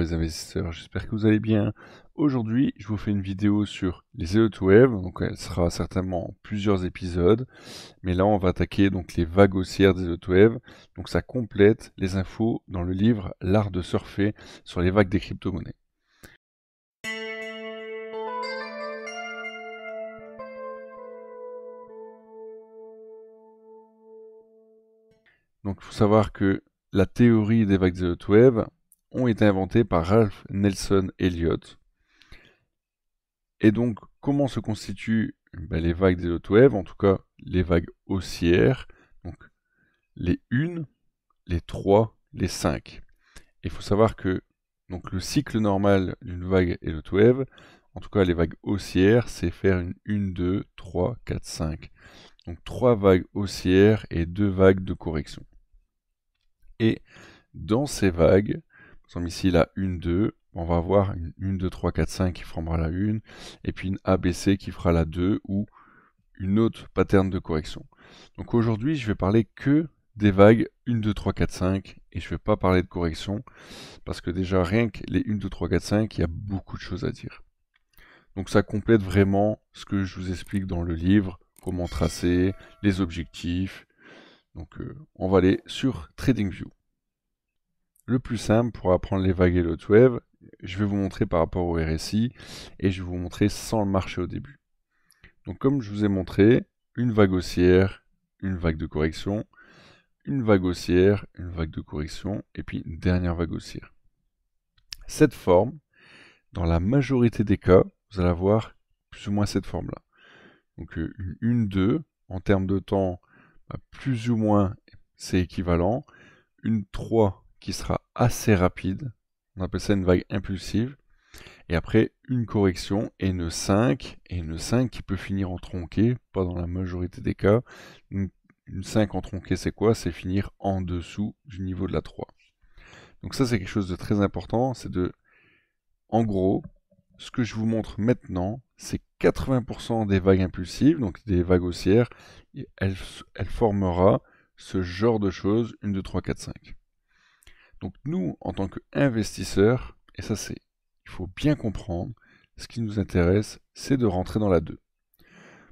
les investisseurs, j'espère que vous allez bien. Aujourd'hui, je vous fais une vidéo sur les web donc elle sera certainement en plusieurs épisodes, mais là on va attaquer donc les vagues haussières des web donc ça complète les infos dans le livre L'art de surfer sur les vagues des crypto-monnaies. Donc il faut savoir que la théorie des vagues de Wave, ont été inventés par Ralph Nelson Elliott. Et donc, comment se constituent ben, les vagues des hautes en tout cas les vagues haussières, donc les 1, les 3, les 5. Il faut savoir que le cycle normal d'une vague et wave, en tout cas les vagues haussières, c'est faire une 1, 2, 3, 4, 5. Donc 3 vagues haussières et 2 vagues de correction. Et dans ces vagues, donc ici la 1, 2. On va avoir une 1, 2, 3, 4, 5 qui formera la 1, et puis une ABC qui fera la 2, ou une autre pattern de correction. Donc aujourd'hui, je vais parler que des vagues 1, 2, 3, 4, 5 et je ne vais pas parler de correction parce que déjà rien que les 1, 2, 3, 4, 5, il y a beaucoup de choses à dire. Donc ça complète vraiment ce que je vous explique dans le livre, comment tracer, les objectifs. Donc euh, on va aller sur TradingView le plus simple pour apprendre les vagues et le wave, je vais vous montrer par rapport au RSI et je vais vous montrer sans le marché au début. Donc comme je vous ai montré, une vague haussière, une vague de correction, une vague haussière, une vague de correction et puis une dernière vague haussière. Cette forme, dans la majorité des cas, vous allez avoir plus ou moins cette forme-là. Donc euh, une, deux 2, en termes de temps, bah, plus ou moins c'est équivalent. Une 3 qui sera assez rapide. On appelle ça une vague impulsive. Et après, une correction, et une 5, et une 5 qui peut finir en tronqué, pas dans la majorité des cas. Une, 5 en tronqué, c'est quoi C'est finir en dessous du niveau de la 3. Donc ça, c'est quelque chose de très important, c'est de... En gros, ce que je vous montre maintenant, c'est 80% des vagues impulsives, donc des vagues haussières, elle, elle formera ce genre de choses, une 2, 3, 4, 5. Donc nous, en tant qu'investisseurs, et ça c'est, il faut bien comprendre, ce qui nous intéresse, c'est de rentrer dans la 2.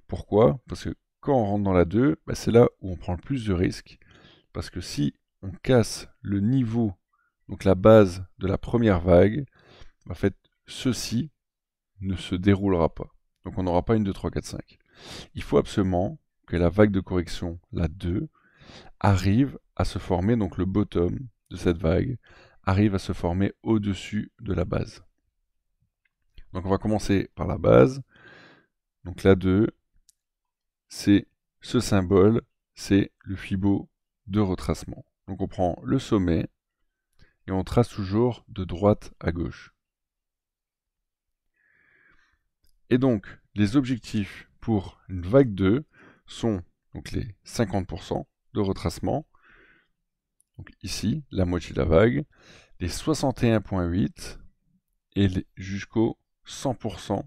Pourquoi Parce que quand on rentre dans la 2, bah, c'est là où on prend le plus de risques. Parce que si on casse le niveau, donc la base de la première vague, en fait, ceci ne se déroulera pas. Donc on n'aura pas une 2, 3, 4, 5. Il faut absolument que la vague de correction, la 2, arrive à se former, donc le bottom, de cette vague arrive à se former au-dessus de la base. Donc on va commencer par la base. Donc la 2, c'est ce symbole, c'est le fibo de retracement. Donc on prend le sommet et on trace toujours de droite à gauche. Et donc les objectifs pour une vague 2 sont donc les 50% de retracement donc ici, la moitié de la vague, les 61.8 et jusqu'au 100%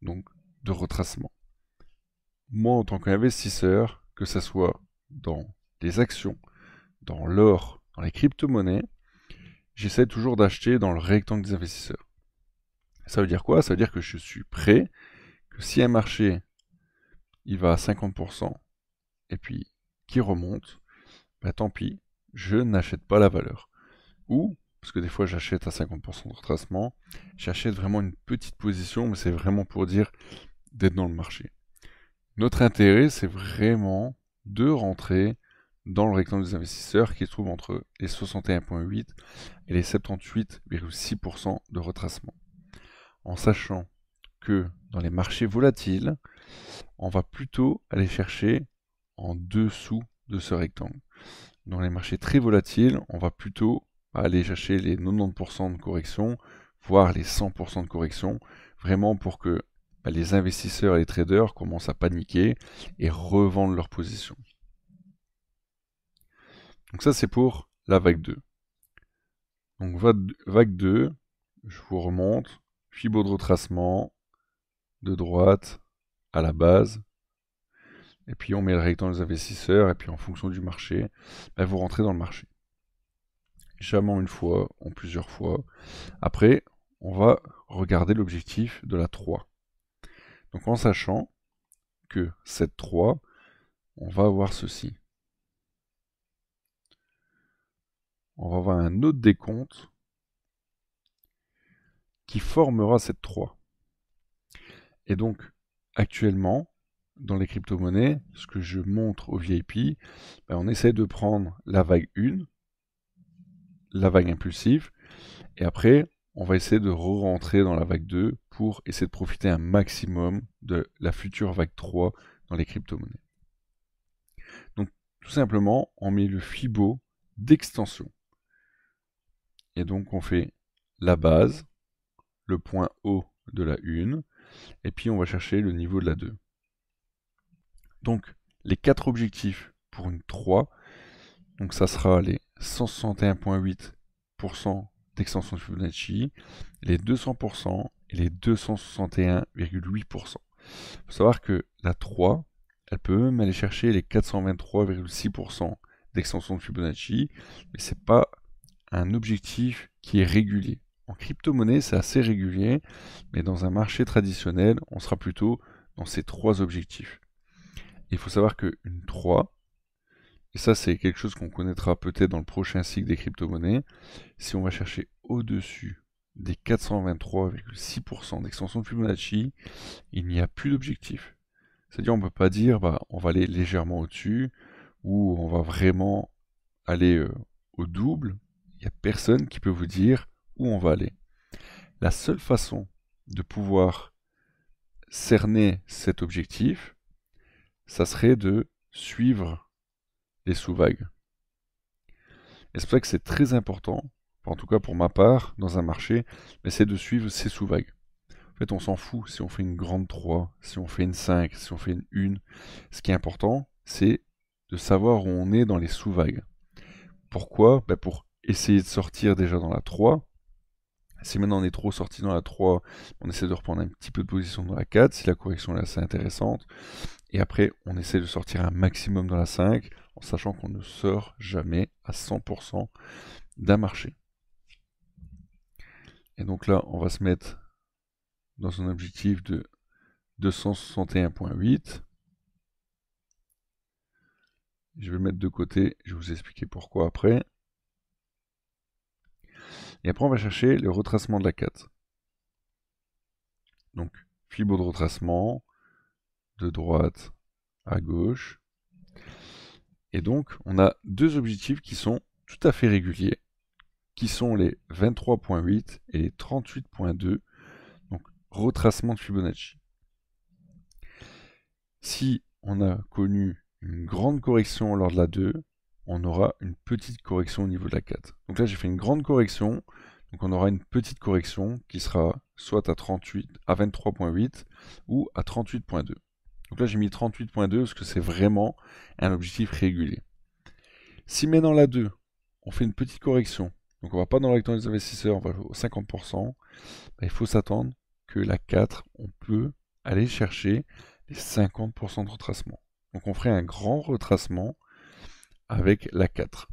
donc de retracement. Moi, en tant qu'investisseur, que ce soit dans des actions, dans l'or, dans les crypto-monnaies, j'essaie toujours d'acheter dans le rectangle des investisseurs. Ça veut dire quoi Ça veut dire que je suis prêt, que si un marché, il va à 50%, et puis qui remonte, bah, tant pis, je n'achète pas la valeur. Ou, parce que des fois j'achète à 50% de retracement, j'achète vraiment une petite position, mais c'est vraiment pour dire d'être dans le marché. Notre intérêt, c'est vraiment de rentrer dans le rectangle des investisseurs qui se trouve entre les 61,8 et les 78,6% de retracement. En sachant que dans les marchés volatiles, on va plutôt aller chercher en dessous de ce rectangle. Dans les marchés très volatiles, on va plutôt aller chercher les 90% de correction, voire les 100% de correction, vraiment pour que bah, les investisseurs et les traders commencent à paniquer et revendent leur position. Donc ça c'est pour la vague 2. Donc vague 2, je vous remonte, fibot de retracement de droite à la base, et puis on met le dans les investisseurs, et puis en fonction du marché, ben, vous rentrez dans le marché. Jamais une fois, en plusieurs fois. Après, on va regarder l'objectif de la 3. Donc en sachant que cette 3, on va avoir ceci. On va avoir un autre décompte qui formera cette 3. Et donc, actuellement, dans les crypto-monnaies, ce que je montre au VIP, ben, on essaie de prendre la vague 1, la vague impulsive, et après, on va essayer de re-rentrer dans la vague 2 pour essayer de profiter un maximum de la future vague 3 dans les crypto-monnaies. Donc, tout simplement, on met le FIBO d'extension. Et donc, on fait la base, le point haut de la 1, et puis on va chercher le niveau de la 2. Donc les 4 objectifs pour une 3. Donc ça sera les 161.8% d'extension de Fibonacci, les 200% et les 261,8%. Il faut savoir que la 3, elle peut même aller chercher les 423,6% d'extension de Fibonacci, mais ce n'est pas un objectif qui est régulier. En crypto-monnaie, c'est assez régulier, mais dans un marché traditionnel, on sera plutôt dans ces trois objectifs il faut savoir qu'une 3, et ça c'est quelque chose qu'on connaîtra peut-être dans le prochain cycle des crypto-monnaies, si on va chercher au-dessus des 423,6% d'extension de Fibonacci, il n'y a plus d'objectif. C'est-à-dire on ne peut pas dire bah, on va aller légèrement au-dessus ou on va vraiment aller euh, au double. Il n'y a personne qui peut vous dire où on va aller. La seule façon de pouvoir cerner cet objectif, ça serait de suivre les sous-vagues. Et c'est pour ça que c'est très important, en tout cas pour ma part, dans un marché, mais c'est de suivre ces sous-vagues. En fait, on s'en fout si on fait une grande 3, si on fait une 5, si on fait une 1. Ce qui est important, c'est de savoir où on est dans les sous-vagues. Pourquoi ben, Pour essayer de sortir déjà dans la 3. Si maintenant on est trop sorti dans la 3, on essaie de reprendre un petit peu de position dans la 4, si la correction est assez intéressante. Et après, on essaie de sortir un maximum dans la 5, en sachant qu'on ne sort jamais à 100% d'un marché. Et donc là, on va se mettre dans un objectif de 261.8. Je vais le mettre de côté, je vais vous expliquer pourquoi après. Et après, on va chercher le retracement de la 4. Donc, fibre de retracement, de droite à gauche. Et donc, on a deux objectifs qui sont tout à fait réguliers, qui sont les 23.8 et les 38.2, donc retracement de Fibonacci. Si on a connu une grande correction lors de la 2, on aura une petite correction au niveau de la 4. Donc là, j'ai fait une grande correction, donc on aura une petite correction qui sera soit à 38, à 23.8 ou à 38.2. Donc là, j'ai mis 38.2 parce que c'est vraiment un objectif régulier. Si maintenant la 2, on fait une petite correction, donc on ne va pas dans le rectangle des investisseurs, on va au 50%, bah, il faut s'attendre que la 4, on peut aller chercher les 50% de retracement. Donc on ferait un grand retracement avec la 4.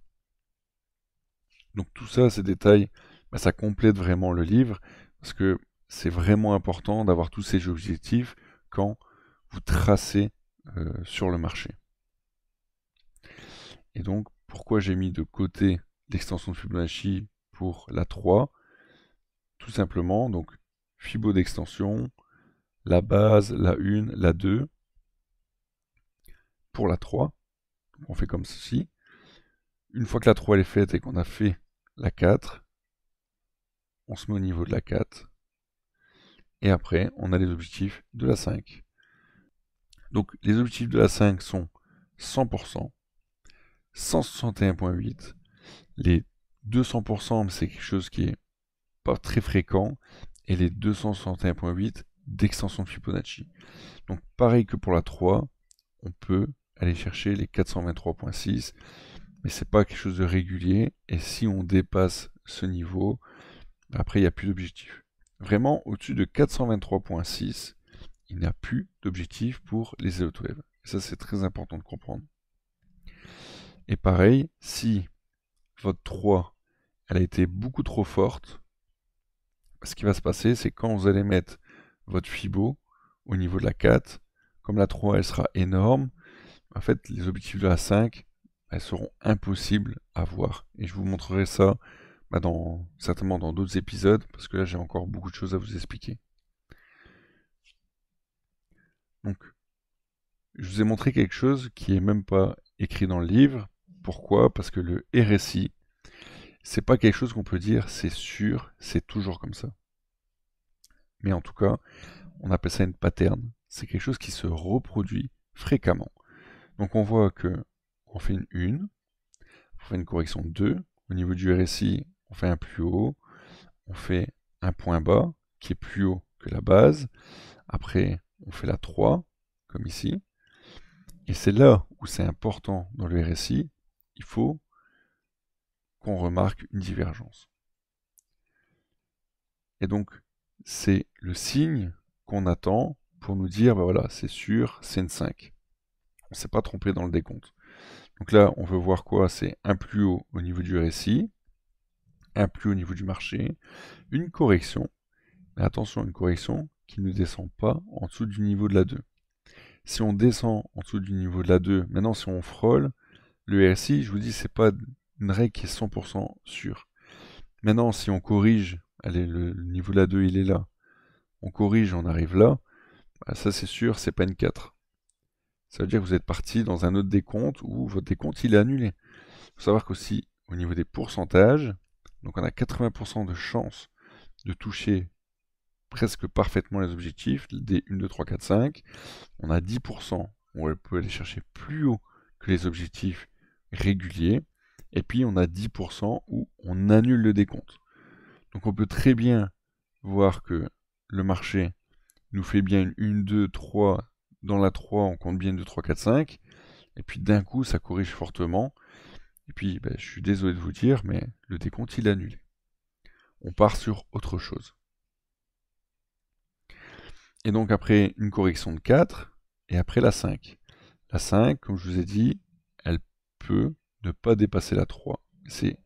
Donc tout ça, ces détails, bah, ça complète vraiment le livre, parce que c'est vraiment important d'avoir tous ces objectifs quand tracer euh, sur le marché. Et donc, pourquoi j'ai mis de côté l'extension de Fibonacci pour la 3 Tout simplement, donc Fibo d'extension, la base, la 1, la 2. Pour la 3, on fait comme ceci. Une fois que la 3 est faite et qu'on a fait la 4, on se met au niveau de la 4. Et après, on a les objectifs de la 5. Donc les objectifs de la 5 sont 100%, 161.8, les 200% c'est quelque chose qui est pas très fréquent, et les 261.8 d'extension de Fibonacci. Donc pareil que pour la 3, on peut aller chercher les 423.6, mais c'est pas quelque chose de régulier, et si on dépasse ce niveau, après il n'y a plus d'objectif. Vraiment, au-dessus de 423.6, il n'y a plus d'objectif pour les Elo-Wave. Ça, c'est très important de comprendre. Et pareil, si votre 3, elle a été beaucoup trop forte, ce qui va se passer, c'est quand vous allez mettre votre FIBO au niveau de la 4, comme la 3, elle sera énorme, en fait, les objectifs de la 5, elles seront impossibles à voir. Et je vous montrerai ça bah, certainement dans d'autres épisodes, parce que là, j'ai encore beaucoup de choses à vous expliquer. Donc, je vous ai montré quelque chose qui est même pas écrit dans le livre. Pourquoi Parce que le RSI, c'est pas quelque chose qu'on peut dire, c'est sûr, c'est toujours comme ça. Mais en tout cas, on appelle ça une pattern. C'est quelque chose qui se reproduit fréquemment. Donc on voit que on fait une 1, on fait une correction 2. Au niveau du RSI, on fait un plus haut, on fait un point bas qui est plus haut que la base. Après, on fait la 3, comme ici. Et c'est là où c'est important dans le RSI, il faut qu'on remarque une divergence. Et donc, c'est le signe qu'on attend pour nous dire, bah voilà, c'est sûr, c'est une 5. On ne s'est pas trompé dans le décompte. Donc là, on veut voir quoi C'est un plus haut au niveau du RSI, un plus haut au niveau du marché, une correction. Mais attention, une correction, qui ne descend pas en dessous du niveau de la 2. Si on descend en dessous du niveau de la 2, maintenant si on frôle, le RSI, je vous dis, c'est pas une règle qui est 100% sûre. Maintenant, si on corrige, allez, le, niveau de la 2, il est là. On corrige, on arrive là. Bah, ça, c'est sûr, c'est pas une 4. Ça veut dire que vous êtes parti dans un autre décompte où votre décompte, il est annulé. Il faut savoir qu'aussi, au niveau des pourcentages, donc on a 80% de chance de toucher presque parfaitement les objectifs, des 1, 2, 3, 4, 5. On a 10%, on peut aller chercher plus haut que les objectifs réguliers. Et puis on a 10% où on annule le décompte. Donc on peut très bien voir que le marché nous fait bien une 1, 2, 3. Dans la 3, on compte bien une 2, 3, 4, 5. Et puis d'un coup, ça corrige fortement. Et puis, ben, je suis désolé de vous dire, mais le décompte, il est annulé. On part sur autre chose et donc après une correction de 4, et après la 5. La 5, comme je vous ai dit, elle peut ne pas dépasser la 3. C'est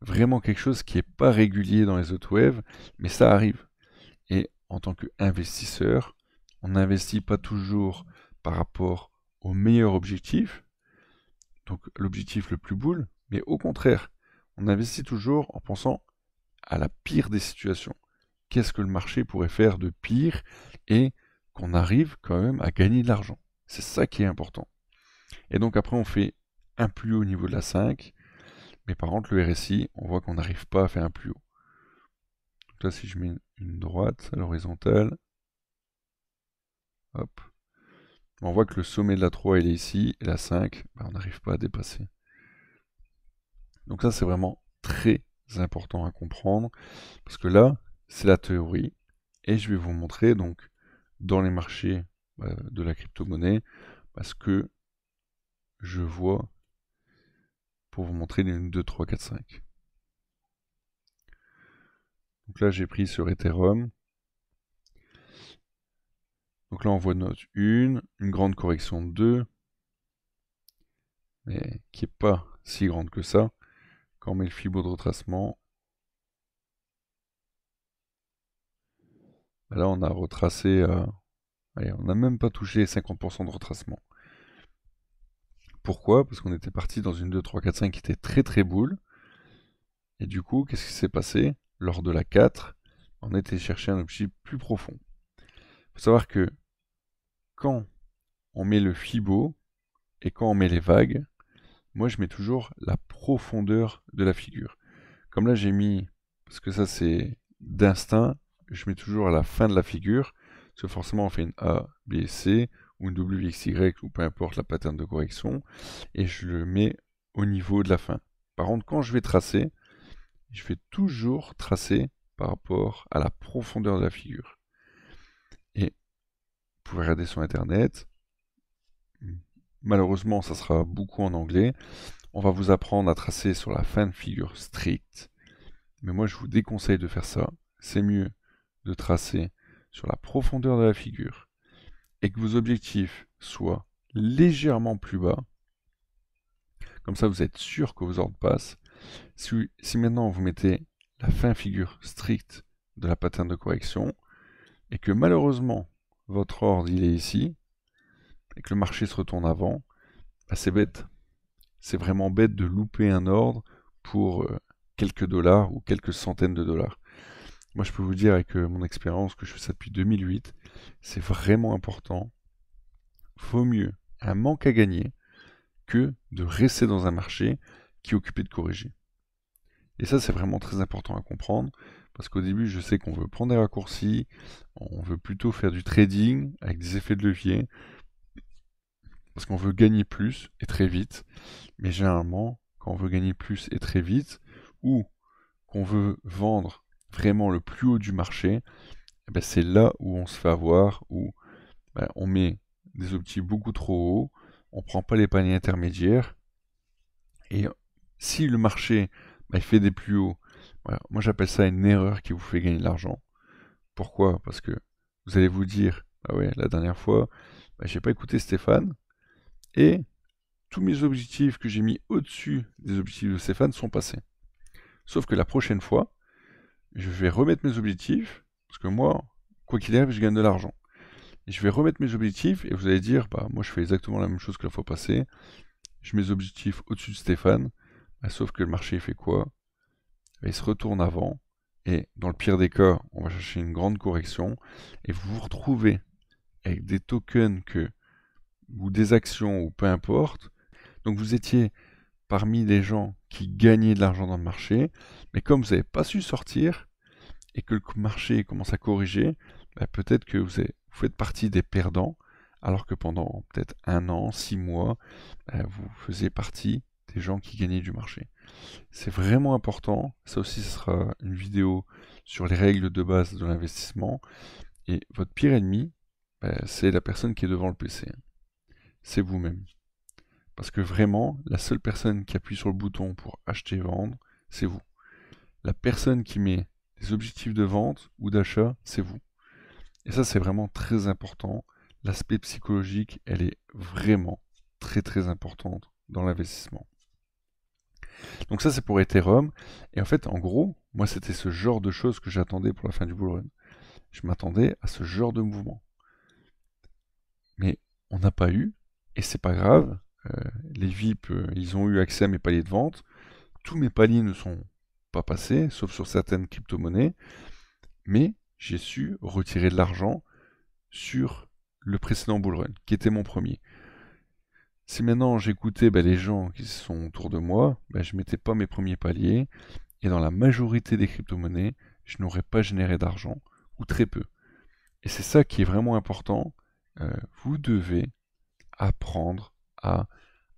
vraiment quelque chose qui n'est pas régulier dans les autres waves, mais ça arrive. Et en tant qu'investisseur, on n'investit pas toujours par rapport au meilleur objectif, donc l'objectif le plus boule, mais au contraire, on investit toujours en pensant à la pire des situations qu'est-ce que le marché pourrait faire de pire et qu'on arrive quand même à gagner de l'argent. C'est ça qui est important. Et donc après, on fait un plus haut au niveau de la 5, mais par contre, le RSI, on voit qu'on n'arrive pas à faire un plus haut. Donc là, si je mets une droite à l'horizontale, hop, on voit que le sommet de la 3, il est ici, et la 5, bah, on n'arrive pas à dépasser. Donc ça, c'est vraiment très important à comprendre, parce que là, c'est la théorie. Et je vais vous montrer donc dans les marchés bah, de la crypto-monnaie parce que je vois pour vous montrer les 1, 2, 3, 4, 5. Donc là j'ai pris sur Ethereum. Donc là on voit note 1, une grande correction 2, mais qui n'est pas si grande que ça. Quand on met le fibre de retracement, Là, on a retracé. Euh, on n'a même pas touché 50% de retracement. Pourquoi Parce qu'on était parti dans une 2, 3, 4, 5 qui était très très boule. Et du coup, qu'est-ce qui s'est passé Lors de la 4, on était chercher un objectif plus profond. Il faut savoir que quand on met le fibo et quand on met les vagues, moi je mets toujours la profondeur de la figure. Comme là j'ai mis, parce que ça c'est d'instinct, je mets toujours à la fin de la figure, parce que forcément on fait une A, B, C, ou une W, Y, ou peu importe la pattern de correction, et je le mets au niveau de la fin. Par contre, quand je vais tracer, je vais toujours tracer par rapport à la profondeur de la figure. Et vous pouvez regarder sur Internet. Malheureusement, ça sera beaucoup en anglais. On va vous apprendre à tracer sur la fin de figure stricte. Mais moi, je vous déconseille de faire ça. C'est mieux de tracer sur la profondeur de la figure et que vos objectifs soient légèrement plus bas, comme ça vous êtes sûr que vos ordres passent. Si, maintenant vous mettez la fin figure stricte de la pattern de correction et que malheureusement votre ordre il est ici et que le marché se retourne avant, bah, c'est bête. C'est vraiment bête de louper un ordre pour euh, quelques dollars ou quelques centaines de dollars. Moi, je peux vous dire avec euh, mon expérience que je fais ça depuis 2008, c'est vraiment important. Vaut mieux un manque à gagner que de rester dans un marché qui est occupé de corriger. Et ça, c'est vraiment très important à comprendre, parce qu'au début, je sais qu'on veut prendre des raccourcis, on veut plutôt faire du trading avec des effets de levier, parce qu'on veut gagner plus et très vite. Mais généralement, quand on veut gagner plus et très vite, ou qu'on veut vendre vraiment le plus haut du marché, eh ben, c'est là où on se fait avoir, où ben, on met des objectifs beaucoup trop hauts, on ne prend pas les paniers intermédiaires, et si le marché ben, fait des plus hauts, moi j'appelle ça une erreur qui vous fait gagner de l'argent. Pourquoi Parce que vous allez vous dire, ah ouais, la dernière fois, ben, j'ai pas écouté Stéphane, et tous mes objectifs que j'ai mis au-dessus des objectifs de Stéphane sont passés. Sauf que la prochaine fois, je vais remettre mes objectifs, parce que moi, quoi qu'il arrive, je gagne de l'argent. je vais remettre mes objectifs, et vous allez dire, bah, moi je fais exactement la même chose que la fois passée, je mets mes objectifs au-dessus de Stéphane, bah, sauf que le marché fait quoi bah, Il se retourne avant, et dans le pire des cas, on va chercher une grande correction, et vous vous retrouvez avec des tokens que, ou des actions, ou peu importe, donc vous étiez parmi les gens qui gagnaient de l'argent dans le marché, mais comme vous n'avez pas su sortir et que le marché commence à corriger, bah, peut-être que vous, faites partie des perdants, alors que pendant peut-être un an, six mois, bah, vous faisiez partie des gens qui gagnaient du marché. C'est vraiment important, ça aussi ce sera une vidéo sur les règles de base de l'investissement, et votre pire ennemi, bah, c'est la personne qui est devant le PC, c'est vous-même. Parce que vraiment, la seule personne qui appuie sur le bouton pour acheter et vendre, c'est vous. La personne qui met des objectifs de vente ou d'achat, c'est vous. Et ça, c'est vraiment très important. L'aspect psychologique, elle est vraiment très très importante dans l'investissement. Donc ça, c'est pour Ethereum. Et en fait, en gros, moi, c'était ce genre de choses que j'attendais pour la fin du bull run. Je m'attendais à ce genre de mouvement. Mais on n'a pas eu, et c'est pas grave, euh, les VIP, euh, ils ont eu accès à mes paliers de vente. Tous mes paliers ne sont pas passés, sauf sur certaines crypto-monnaies. Mais j'ai su retirer de l'argent sur le précédent bull run, qui était mon premier. Si maintenant j'écoutais bah, les gens qui sont autour de moi, bah, je ne mettais pas mes premiers paliers, et dans la majorité des crypto-monnaies, je n'aurais pas généré d'argent, ou très peu. Et c'est ça qui est vraiment important, euh, vous devez apprendre à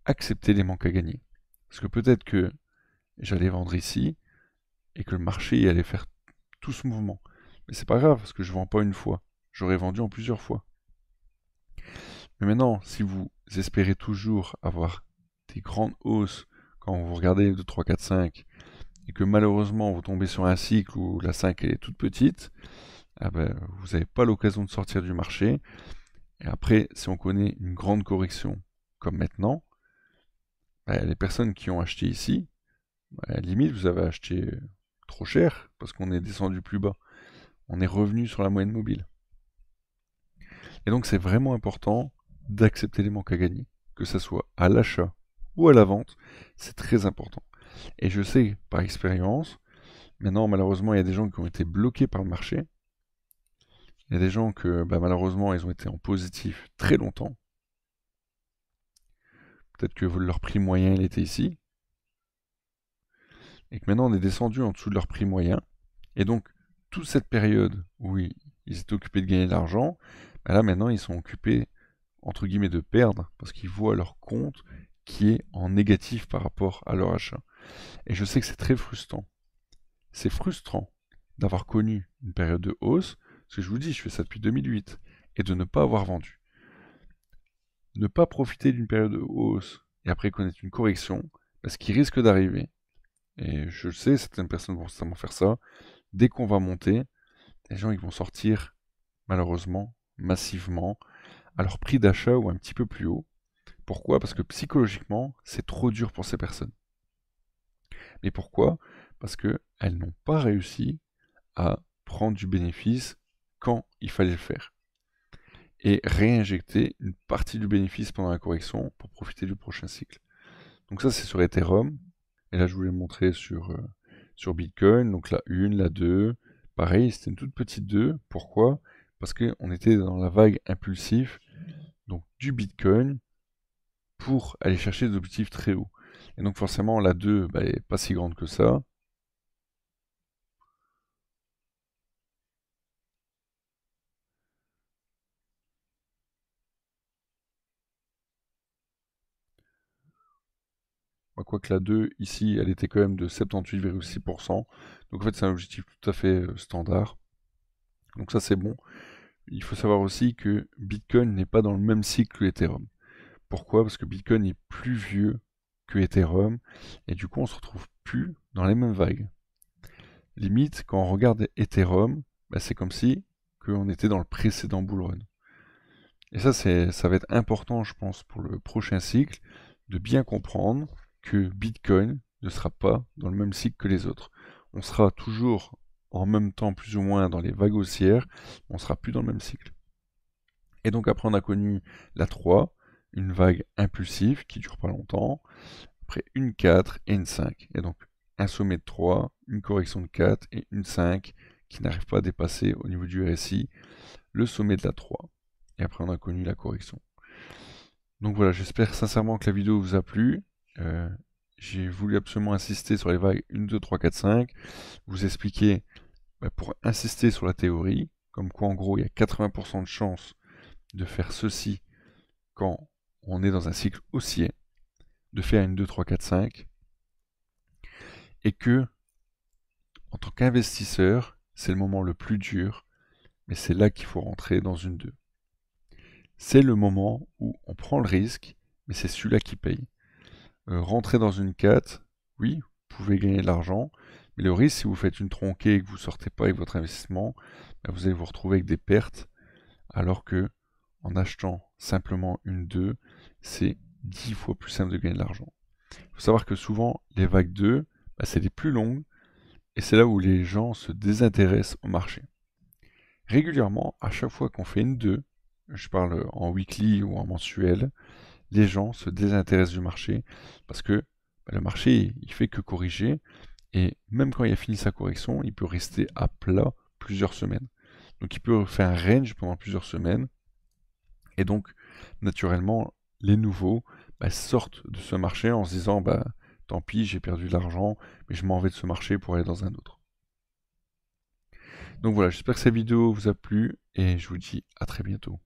accepter les manques à gagner. Parce que peut-être que j'allais vendre ici et que le marché allait faire tout ce mouvement. Mais c'est pas grave parce que je vends pas une fois. J'aurais vendu en plusieurs fois. Mais maintenant, si vous espérez toujours avoir des grandes hausses quand vous regardez 2, 3, 4, 5 et que malheureusement vous tombez sur un cycle où la 5 est toute petite, ah ben, vous n'avez pas l'occasion de sortir du marché. Et après, si on connaît une grande correction comme maintenant, bah, les personnes qui ont acheté ici, bah, la limite, vous avez acheté euh, trop cher parce qu'on est descendu plus bas. On est revenu sur la moyenne mobile. Et donc, c'est vraiment important d'accepter les manques à gagner, que ce soit à l'achat ou à la vente, c'est très important. Et je sais par expérience, maintenant malheureusement il y a des gens qui ont été bloqués par le marché, il y a des gens que bah, malheureusement ils ont été en positif très longtemps, Peut-être que leur prix moyen, il était ici. Et que maintenant, on est descendu en dessous de leur prix moyen. Et donc, toute cette période où ils, étaient occupés de gagner de l'argent, bah là, maintenant, ils sont occupés, entre guillemets, de perdre, parce qu'ils voient leur compte qui est en négatif par rapport à leur achat. Et je sais que c'est très frustrant. C'est frustrant d'avoir connu une période de hausse, ce que je vous dis, je fais ça depuis 2008, et de ne pas avoir vendu ne pas profiter d'une période de hausse et après connaître une correction, parce qu'il risque d'arriver, et je sais, certaines personnes vont certainement faire ça, dès qu'on va monter, les gens ils vont sortir malheureusement massivement à leur prix d'achat ou un petit peu plus haut. Pourquoi Parce que psychologiquement, c'est trop dur pour ces personnes. Mais pourquoi Parce qu'elles n'ont pas réussi à prendre du bénéfice quand il fallait le faire et réinjecter une partie du bénéfice pendant la correction pour profiter du prochain cycle. Donc ça c'est sur Ethereum. Et là je voulais montrer sur, euh, sur Bitcoin, donc la 1, la 2. Pareil, c'était une toute petite 2. Pourquoi Parce qu'on était dans la vague impulsive donc du Bitcoin pour aller chercher des objectifs très hauts. Et donc forcément la 2, bah, pas si grande que ça. quoique la 2, ici, elle était quand même de 78,6%. Donc en fait, c'est un objectif tout à fait euh, standard. Donc ça, c'est bon. Il faut savoir aussi que Bitcoin n'est pas dans le même cycle que Ethereum. Pourquoi Parce que Bitcoin est plus vieux que Ethereum, et du coup, on se retrouve plus dans les mêmes vagues. Limite, quand on regarde Ethereum, bah, c'est comme si qu'on était dans le précédent bull run. Et ça, c'est ça va être important, je pense, pour le prochain cycle, de bien comprendre que Bitcoin ne sera pas dans le même cycle que les autres. On sera toujours en même temps plus ou moins dans les vagues haussières, on ne sera plus dans le même cycle. Et donc après on a connu la 3, une vague impulsive qui dure pas longtemps, après une 4 et une 5. Et donc un sommet de 3, une correction de 4 et une 5 qui n'arrive pas à dépasser au niveau du RSI le sommet de la 3. Et après on a connu la correction. Donc voilà, j'espère sincèrement que la vidéo vous a plu. Euh, j'ai voulu absolument insister sur les vagues 1, 2, 3, 4, 5, vous expliquer, bah, pour insister sur la théorie, comme quoi en gros il y a 80% de chances de faire ceci quand on est dans un cycle haussier, de faire une 2, 3, 4, 5, et que en tant qu'investisseur, c'est le moment le plus dur, mais c'est là qu'il faut rentrer dans une 2. C'est le moment où on prend le risque, mais c'est celui-là qui paye. Euh, rentrer dans une quête, oui, vous pouvez gagner de l'argent, mais le risque, si vous faites une tronquée et que vous ne sortez pas avec votre investissement, bah, vous allez vous retrouver avec des pertes, alors que en achetant simplement une 2, c'est 10 fois plus simple de gagner de l'argent. Il faut savoir que souvent, les vagues 2, bah, c'est les plus longues, et c'est là où les gens se désintéressent au marché. Régulièrement, à chaque fois qu'on fait une 2, je parle en weekly ou en mensuel, les gens se désintéressent du marché parce que bah, le marché, il fait que corriger et même quand il a fini sa correction, il peut rester à plat plusieurs semaines. Donc il peut faire un range pendant plusieurs semaines et donc naturellement les nouveaux bah, sortent de ce marché en se disant bah tant pis j'ai perdu de l'argent mais je m'en vais de ce marché pour aller dans un autre. Donc voilà, j'espère que cette vidéo vous a plu et je vous dis à très bientôt.